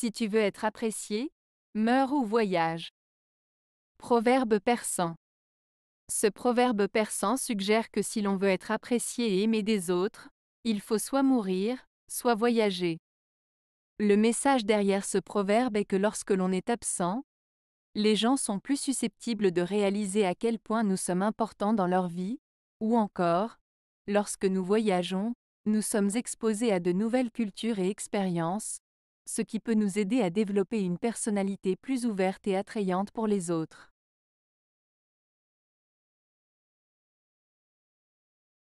Si tu veux être apprécié, meurs ou voyage. Proverbe persan. Ce proverbe persan suggère que si l'on veut être apprécié et aimé des autres, il faut soit mourir, soit voyager. Le message derrière ce proverbe est que lorsque l'on est absent, les gens sont plus susceptibles de réaliser à quel point nous sommes importants dans leur vie, ou encore, lorsque nous voyageons, nous sommes exposés à de nouvelles cultures et expériences, ce qui peut nous aider à développer une personnalité plus ouverte et attrayante pour les autres.